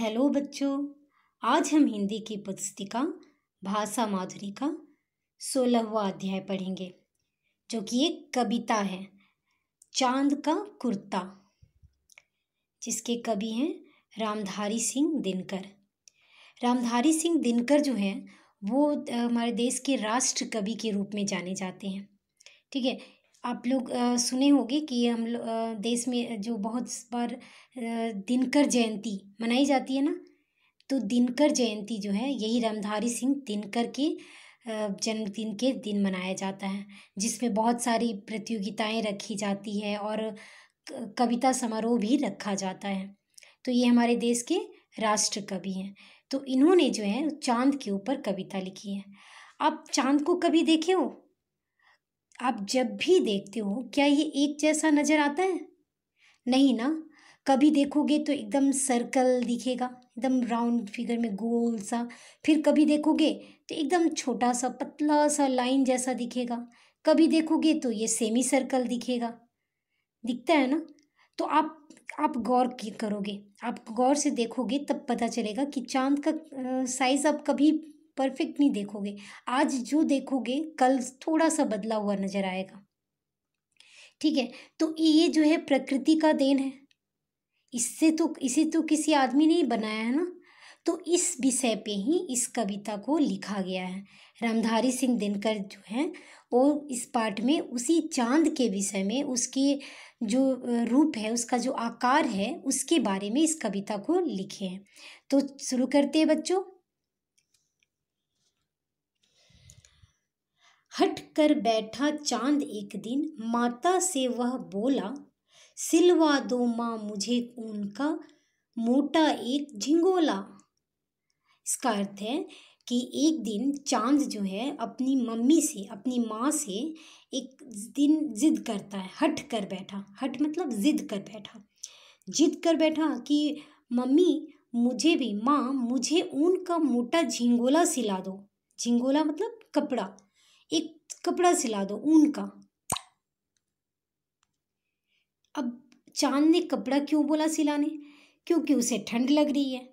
hello बच्चों आज हम हिंदी की पुस्तिका भाषा माधुरी का सोलहवा अध्याय पढ़ेंगे जो कि एक कविता है चांद का कुर्ता जिसके कवि हैं रामधारी सिंह दिनकर रामधारी सिंह दिनकर जो हैं वो हमारे देश के राष्ट्र कवि के रूप में जाने जाते हैं ठीक है आप लोग सुने होंगे कि हम देश में जो बहुत बार दिनकर जयंती मनाई जाती है ना तो दिनकर जयंती जो है यही रामधारी सिंह दिनकर के जन्मदिन के दिन मनाया जाता है जिसमें बहुत सारी प्रतियोगिताएं रखी जाती है और कविता समारोह भी रखा जाता है तो ये हमारे देश के राष्ट्र कवि हैं तो इन्होंने जो है चांद के ऊपर कविता लिखी है आप चांद को कभी देखे हो आप जब भी देखते हो क्या ये एक जैसा नज़र आता है नहीं ना कभी देखोगे तो एकदम सर्कल दिखेगा एकदम राउंड फिगर में गोल सा फिर कभी देखोगे तो एकदम छोटा सा पतला सा लाइन जैसा दिखेगा कभी देखोगे तो ये सेमी सर्कल दिखेगा दिखता है ना तो आप आप गौर करोगे आप गौर से देखोगे तब पता चलेगा कि चांद का साइज़ आप कभी परफेक्ट नहीं देखोगे आज जो देखोगे कल थोड़ा सा बदला हुआ नज़र आएगा ठीक है तो ये जो है प्रकृति का देन है इससे तो इसे तो किसी आदमी ने ही बनाया है ना तो इस विषय पे ही इस कविता को लिखा गया है रामधारी सिंह दिनकर जो हैं वो इस पाठ में उसी चांद के विषय में उसके जो रूप है उसका जो आकार है उसके बारे में इस कविता को लिखे हैं तो शुरू करते हैं बच्चों कर बैठा चांद एक दिन माता से वह बोला सिलवा दो माँ मुझे ऊन का मोटा एक झिंगोला इसका अर्थ है कि एक दिन चांद जो है अपनी मम्मी से अपनी माँ से एक दिन जिद करता है हट कर बैठा हट मतलब जिद कर बैठा जिद कर बैठा कि मम्मी मुझे भी माँ मुझे ऊन का मोटा झिंगोला सिला दो झिंगोला मतलब कपड़ा एक कपड़ा सिला दो ऊन का अब चांद ने कपड़ा क्यों बोला सिलाने क्योंकि उसे ठंड लग रही है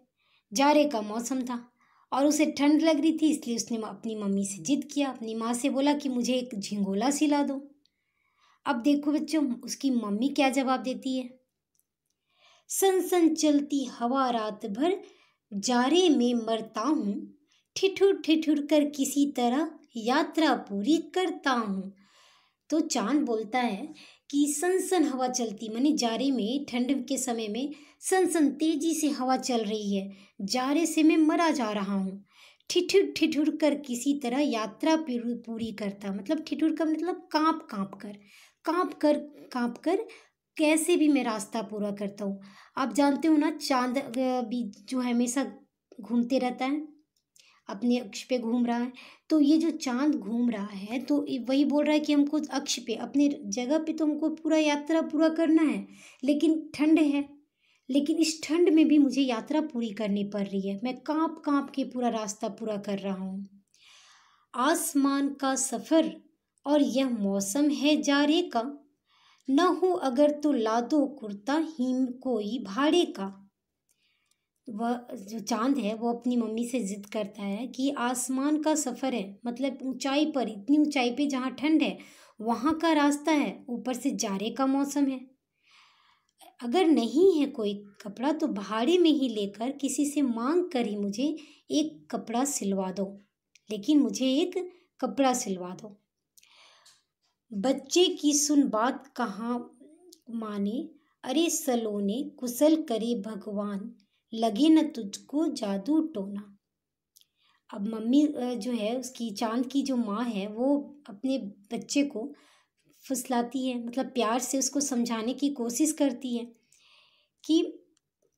जारे का मौसम था और उसे ठंड लग रही थी इसलिए उसने अपनी मम्मी से जिद किया अपनी माँ से बोला कि मुझे एक झिंगोला सिला दो अब देखो बच्चों उसकी मम्मी क्या जवाब देती है सन सन चलती हवा रात भर जारे में मरता हूँ ठिठुर ठिठुर कर किसी तरह यात्रा पूरी करता हूँ तो चांद बोलता है कि सनसन हवा चलती मैंने जारे में ठंड के समय में सनसन तेजी से हवा चल रही है जारे से मैं मरा जा रहा हूँ ठिठुर ठिठुर कर किसी तरह यात्रा पूरी करता मतलब ठिठुर का मतलब कांप कांप कर कांप कर कांप कर कैसे भी मैं रास्ता पूरा करता हूँ आप जानते हो ना चांद भी जो हमेशा घूमते रहता है अपने अक्ष पे घूम रहा है तो ये जो चांद घूम रहा है तो वही बोल रहा है कि हमको अक्ष पे अपने जगह पे तो हमको पूरा यात्रा पूरा करना है लेकिन ठंड है लेकिन इस ठंड में भी मुझे यात्रा पूरी करनी पड़ रही है मैं कांप कांप के पूरा रास्ता पूरा कर रहा हूँ आसमान का सफ़र और यह मौसम है जारे का न हो अगर तो लादो कुर्ता हिम कोई भाड़े का वह जो चांद है वो अपनी मम्मी से जिद करता है कि आसमान का सफ़र है मतलब ऊंचाई पर इतनी ऊंचाई पे जहाँ ठंड है वहाँ का रास्ता है ऊपर से जारे का मौसम है अगर नहीं है कोई कपड़ा तो भाड़े में ही लेकर किसी से मांग कर ही मुझे एक कपड़ा सिलवा दो लेकिन मुझे एक कपड़ा सिलवा दो बच्चे की सुन बात कहाँ माने अरे सलोने कुशल करे भगवान लगे न तुझको जादू टोना अब मम्मी जो है उसकी चांद की जो माँ है वो अपने बच्चे को फुसलाती है मतलब प्यार से उसको समझाने की कोशिश करती है कि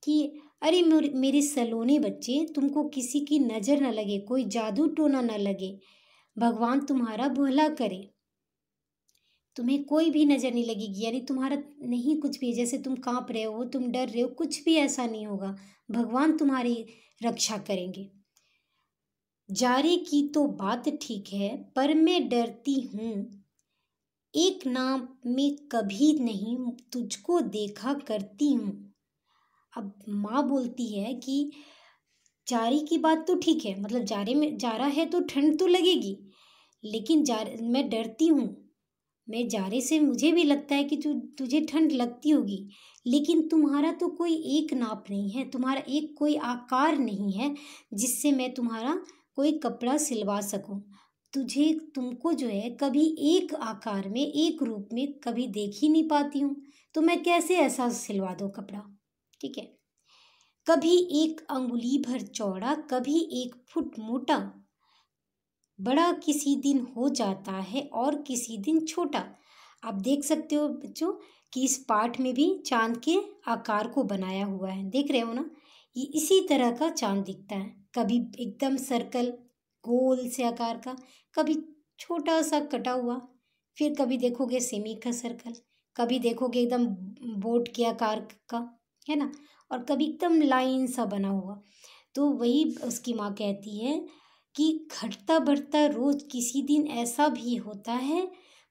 कि अरे मेरे सलोने बच्चे तुमको किसी की नज़र न लगे कोई जादू टोना न लगे भगवान तुम्हारा भला करे तुम्हें कोई भी नज़र नहीं लगेगी यानी तुम्हारा नहीं कुछ भी जैसे तुम कांप रहे हो तुम डर रहे हो कुछ भी ऐसा नहीं होगा भगवान तुम्हारी रक्षा करेंगे जारे की तो बात ठीक है पर मैं डरती हूँ एक नाम में कभी नहीं तुझको देखा करती हूँ अब माँ बोलती है कि जारी की बात तो ठीक है मतलब जारे में जारा है तो ठंड तो लगेगी लेकिन जा मैं डरती हूँ मैं जारे से मुझे भी लगता है कि तु, तुझे ठंड लगती होगी लेकिन तुम्हारा तो कोई एक नाप नहीं है तुम्हारा एक कोई आकार नहीं है जिससे मैं तुम्हारा कोई कपड़ा सिलवा सकूं तुझे तुमको जो है कभी एक आकार में एक रूप में कभी देख ही नहीं पाती हूँ तो मैं कैसे ऐसा सिलवा दूँ कपड़ा ठीक है कभी एक अंगुली भर चौड़ा कभी एक फुट मोटा बड़ा किसी दिन हो जाता है और किसी दिन छोटा आप देख सकते हो बच्चों कि इस पाठ में भी चांद के आकार को बनाया हुआ है देख रहे हो ना ये इसी तरह का चांद दिखता है कभी एकदम सर्कल गोल से आकार का कभी छोटा सा कटा हुआ फिर कभी देखोगे सेमी का सर्कल कभी देखोगे एकदम बोट के आकार का है ना और कभी एकदम लाइन सा बना हुआ तो वही उसकी माँ कहती है कि घटता बढ़ता रोज़ किसी दिन ऐसा भी होता है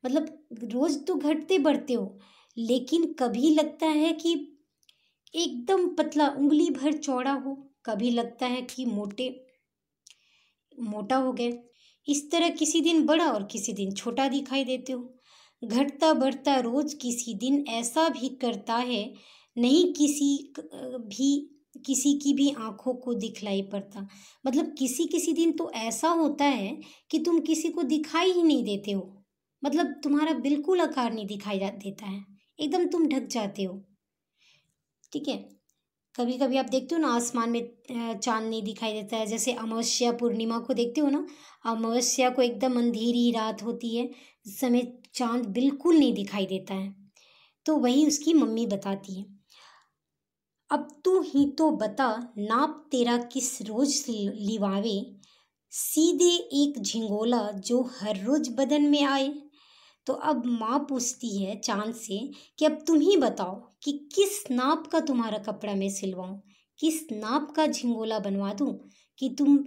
मतलब रोज़ तो घटते बढ़ते हो लेकिन कभी लगता है कि एकदम पतला उंगली भर चौड़ा हो कभी लगता है कि मोटे मोटा हो गए इस तरह किसी दिन बड़ा और किसी दिन छोटा दिखाई देते हो घटता बढ़ता रोज किसी दिन ऐसा भी करता है नहीं किसी भी किसी की भी आंखों को दिखलाई पड़ता मतलब किसी किसी दिन तो ऐसा होता है कि तुम किसी को दिखाई ही नहीं देते हो मतलब तुम्हारा बिल्कुल आकार नहीं दिखाई देता है एकदम तुम ढक जाते हो ठीक है कभी कभी आप देखते हो ना आसमान में चांद नहीं दिखाई देता है जैसे अमावस्या पूर्णिमा को देखते हो ना अमावस्या को एकदम अंधेरी रात होती है समय चांद बिल्कुल नहीं दिखाई देता है तो वही उसकी मम्मी बताती है अब तू ही तो बता नाप तेरा किस रोज लिवावे सीधे एक झिंगोला जो हर रोज बदन में आए तो अब माँ पूछती है चांद से कि अब तुम ही बताओ कि किस नाप का तुम्हारा कपड़ा मैं सिलवाऊँ किस नाप का झिंगोला बनवा दूँ कि तुम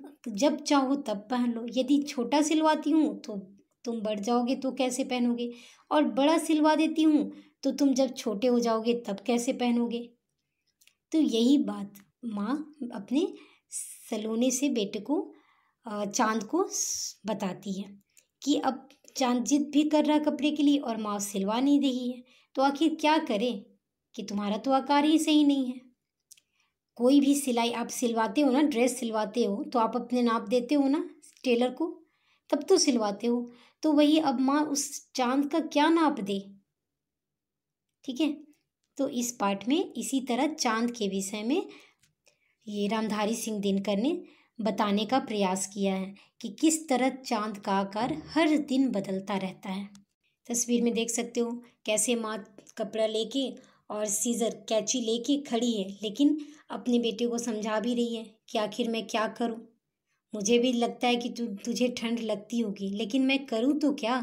जब चाहो तब पहन लो यदि छोटा सिलवाती हूँ तो तुम बढ़ जाओगे तो कैसे पहनोगे और बड़ा सिलवा देती हूँ तो तुम जब छोटे हो जाओगे तब कैसे पहनोगे तो यही बात माँ अपने सलोने से बेटे को चांद को बताती है कि अब चांद जिद भी कर रहा है कपड़े के लिए और माँ सिलवा नहीं रही है तो आखिर क्या करे कि तुम्हारा तो आकार ही सही नहीं है कोई भी सिलाई आप सिलवाते हो ना ड्रेस सिलवाते हो तो आप अपने नाप देते हो ना टेलर को तब तो सिलवाते हो तो वही अब माँ उस चांद का क्या नाप दे ठीक है तो इस पाठ में इसी तरह चांद के विषय में ये रामधारी सिंह दिनकर ने बताने का प्रयास किया है कि किस तरह चांद का आकार हर दिन बदलता रहता है तस्वीर में देख सकते हो कैसे माँ कपड़ा लेके और सीज़र कैची लेके खड़ी है लेकिन अपने बेटे को समझा भी रही है कि आखिर मैं क्या करूँ मुझे भी लगता है कि तु, तुझे ठंड लगती होगी लेकिन मैं करूँ तो क्या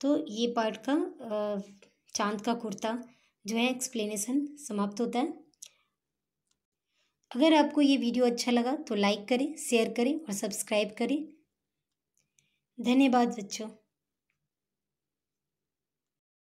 तो ये पार्ट का आ, चांद का कुर्ता जो है एक्सप्लेनेशन समाप्त होता है अगर आपको ये वीडियो अच्छा लगा तो लाइक करें शेयर करें और सब्सक्राइब करें धन्यवाद बच्चों